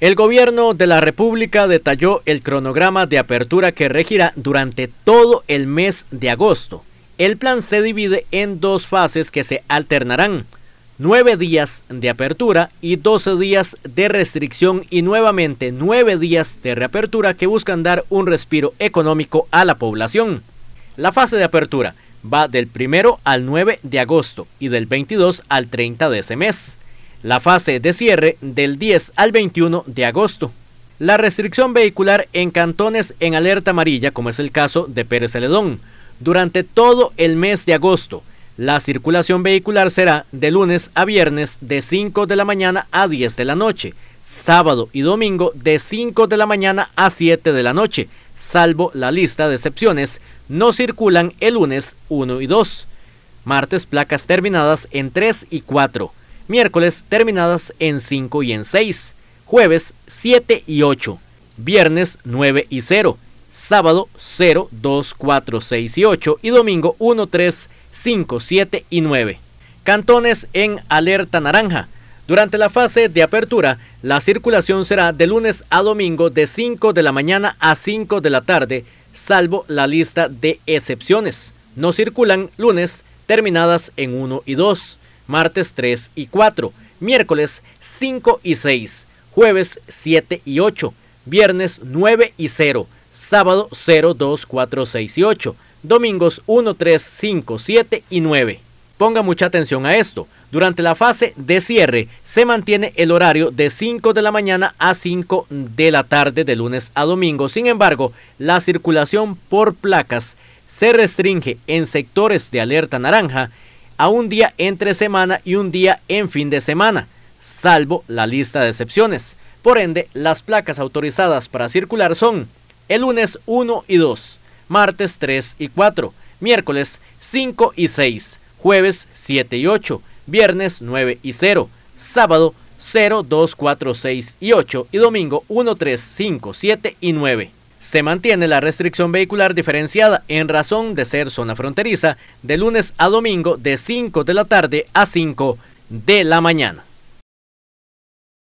El gobierno de la República detalló el cronograma de apertura que regirá durante todo el mes de agosto. El plan se divide en dos fases que se alternarán. Nueve días de apertura y 12 días de restricción y nuevamente nueve días de reapertura que buscan dar un respiro económico a la población. La fase de apertura va del primero al 9 de agosto y del 22 al 30 de ese mes la fase de cierre del 10 al 21 de agosto. La restricción vehicular en cantones en alerta amarilla, como es el caso de Pérez Celedón, durante todo el mes de agosto. La circulación vehicular será de lunes a viernes de 5 de la mañana a 10 de la noche, sábado y domingo de 5 de la mañana a 7 de la noche, salvo la lista de excepciones, no circulan el lunes 1 y 2, martes placas terminadas en 3 y 4, miércoles terminadas en 5 y en 6, jueves 7 y 8, viernes 9 y 0, sábado 0, 2, 4, 6 y 8 y domingo 1, 3, 5, 7 y 9. Cantones en alerta naranja. Durante la fase de apertura, la circulación será de lunes a domingo de 5 de la mañana a 5 de la tarde, salvo la lista de excepciones. No circulan lunes terminadas en 1 y 2, martes 3 y 4, miércoles 5 y 6, jueves 7 y 8, viernes 9 y 0, sábado 0, 2, 4, 6 y 8, domingos 1, 3, 5, 7 y 9. Ponga mucha atención a esto. Durante la fase de cierre se mantiene el horario de 5 de la mañana a 5 de la tarde de lunes a domingo. Sin embargo, la circulación por placas se restringe en sectores de alerta naranja a un día entre semana y un día en fin de semana, salvo la lista de excepciones. Por ende, las placas autorizadas para circular son el lunes 1 y 2, martes 3 y 4, miércoles 5 y 6, jueves 7 y 8, viernes 9 y 0, sábado 0, 2, 4, 6 y 8 y domingo 1, 3, 5, 7 y 9. Se mantiene la restricción vehicular diferenciada en razón de ser zona fronteriza de lunes a domingo de 5 de la tarde a 5 de la mañana.